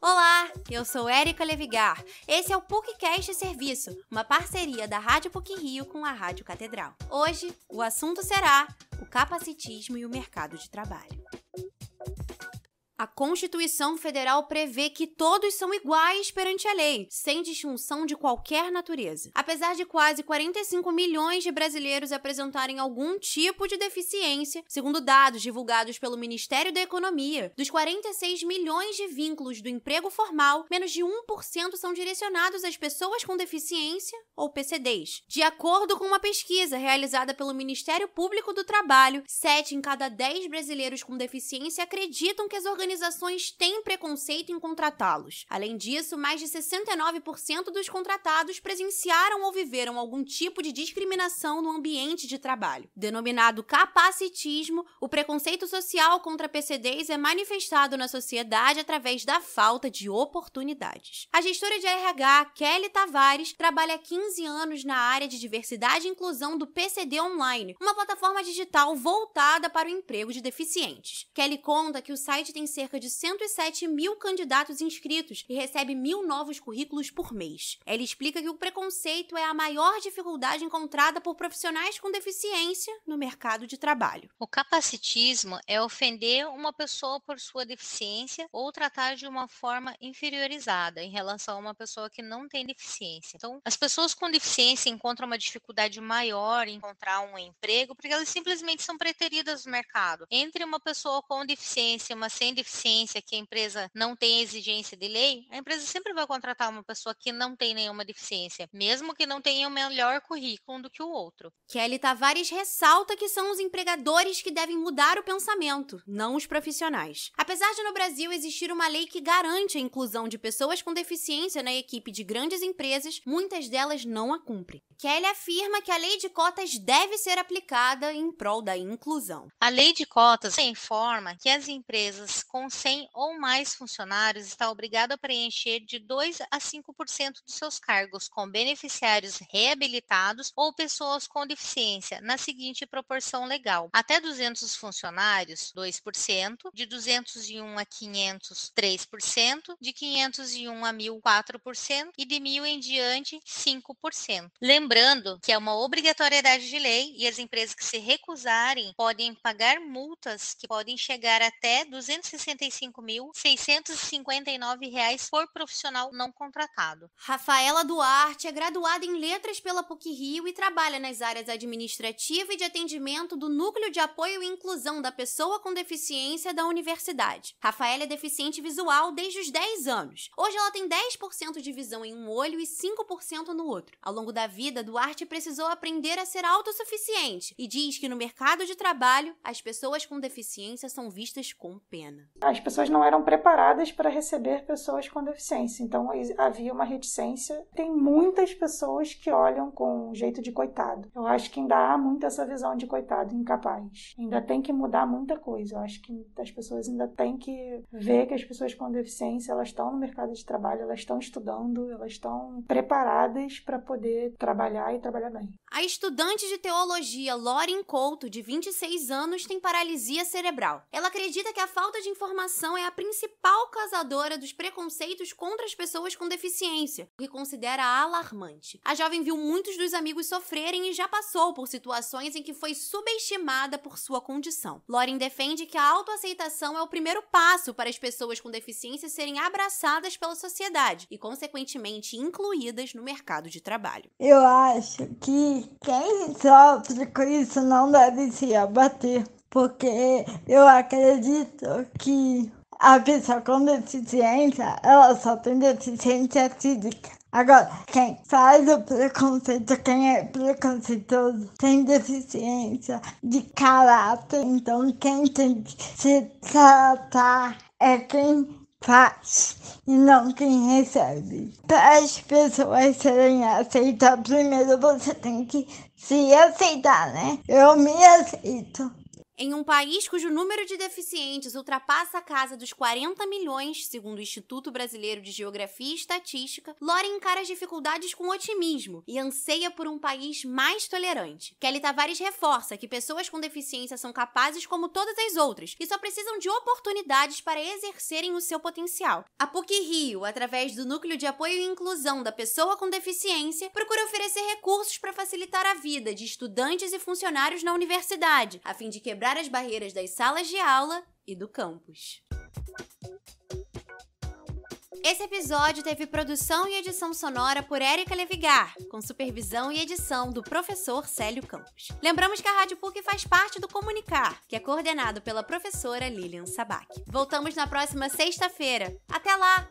Olá, eu sou Érica Levigar. Esse é o PUCcast Serviço, uma parceria da Rádio PUC Rio com a Rádio Catedral. Hoje, o assunto será o capacitismo e o mercado de trabalho. A Constituição Federal prevê que todos são iguais perante a lei, sem distinção de qualquer natureza. Apesar de quase 45 milhões de brasileiros apresentarem algum tipo de deficiência, segundo dados divulgados pelo Ministério da Economia, dos 46 milhões de vínculos do emprego formal, menos de 1% são direcionados às pessoas com deficiência ou PCDs. De acordo com uma pesquisa realizada pelo Ministério Público do Trabalho, 7 em cada 10 brasileiros com deficiência acreditam que as organizações organizações têm preconceito em contratá-los. Além disso, mais de 69% dos contratados presenciaram ou viveram algum tipo de discriminação no ambiente de trabalho. Denominado capacitismo, o preconceito social contra PCDs é manifestado na sociedade através da falta de oportunidades. A gestora de RH, Kelly Tavares, trabalha há 15 anos na área de diversidade e inclusão do PCD Online, uma plataforma digital voltada para o emprego de deficientes. Kelly conta que o site tem cerca de 107 mil candidatos inscritos e recebe mil novos currículos por mês. Ela explica que o preconceito é a maior dificuldade encontrada por profissionais com deficiência no mercado de trabalho. O capacitismo é ofender uma pessoa por sua deficiência ou tratar de uma forma inferiorizada em relação a uma pessoa que não tem deficiência. Então, as pessoas com deficiência encontram uma dificuldade maior em encontrar um emprego porque elas simplesmente são preteridas no mercado. Entre uma pessoa com deficiência e uma sem deficiência, deficiência que a empresa não tem exigência de lei, a empresa sempre vai contratar uma pessoa que não tem nenhuma deficiência, mesmo que não tenha o um melhor currículo do que o outro. Kelly Tavares ressalta que são os empregadores que devem mudar o pensamento, não os profissionais. Apesar de no Brasil existir uma lei que garante a inclusão de pessoas com deficiência na equipe de grandes empresas, muitas delas não a cumprem. Kelly afirma que a lei de cotas deve ser aplicada em prol da inclusão. A lei de cotas informa que as empresas com 100 ou mais funcionários está obrigado a preencher de 2 a 5% dos seus cargos com beneficiários reabilitados ou pessoas com deficiência, na seguinte proporção legal: até 200 funcionários, 2%, de 201 a 500, 3%, de 501 a 1000, 4% e de 1000 em diante, 5%. Lembrando que é uma obrigatoriedade de lei e as empresas que se recusarem podem pagar multas que podem chegar até 260 165.659 reais por profissional não contratado. Rafaela Duarte é graduada em Letras pela PUC-Rio e trabalha nas áreas administrativa e de atendimento do Núcleo de Apoio e Inclusão da Pessoa com Deficiência da Universidade. Rafaela é deficiente visual desde os 10 anos. Hoje ela tem 10% de visão em um olho e 5% no outro. Ao longo da vida, Duarte precisou aprender a ser autossuficiente e diz que no mercado de trabalho, as pessoas com deficiência são vistas com pena as pessoas não eram preparadas para receber pessoas com deficiência, então havia uma reticência. Tem muitas pessoas que olham com jeito de coitado. Eu acho que ainda há muito essa visão de coitado, incapaz. Ainda tem que mudar muita coisa. Eu acho que as pessoas ainda têm que ver que as pessoas com deficiência elas estão no mercado de trabalho, elas estão estudando, elas estão preparadas para poder trabalhar e trabalhar bem. A estudante de teologia Lauren Couto, de 26 anos, tem paralisia cerebral. Ela acredita que a falta de informação é a principal causadora dos preconceitos contra as pessoas com deficiência, o que considera alarmante. A jovem viu muitos dos amigos sofrerem e já passou por situações em que foi subestimada por sua condição. Lauren defende que a autoaceitação é o primeiro passo para as pessoas com deficiência serem abraçadas pela sociedade e, consequentemente, incluídas no mercado de trabalho. Eu acho que quem sofre com isso não deve se abater porque eu acredito que a pessoa com deficiência, ela só tem deficiência física. Agora, quem faz o preconceito, quem é preconceituoso, tem deficiência de caráter. Então, quem tem que se tratar é quem faz e não quem recebe. Para as pessoas serem aceitas, primeiro você tem que se aceitar, né? Eu me aceito. Em um país cujo número de deficientes ultrapassa a casa dos 40 milhões, segundo o Instituto Brasileiro de Geografia e Estatística, Lore encara as dificuldades com otimismo e anseia por um país mais tolerante. Kelly Tavares reforça que pessoas com deficiência são capazes como todas as outras e só precisam de oportunidades para exercerem o seu potencial. A PUC Rio, através do Núcleo de Apoio e Inclusão da Pessoa com Deficiência, procura oferecer recursos para facilitar a vida de estudantes e funcionários na universidade, a fim de quebrar as barreiras das salas de aula e do campus. Esse episódio teve produção e edição sonora por Érica Levigar, com supervisão e edição do professor Célio Campos. Lembramos que a Rádio PUC faz parte do Comunicar, que é coordenado pela professora Lilian Sabac. Voltamos na próxima sexta-feira. Até lá!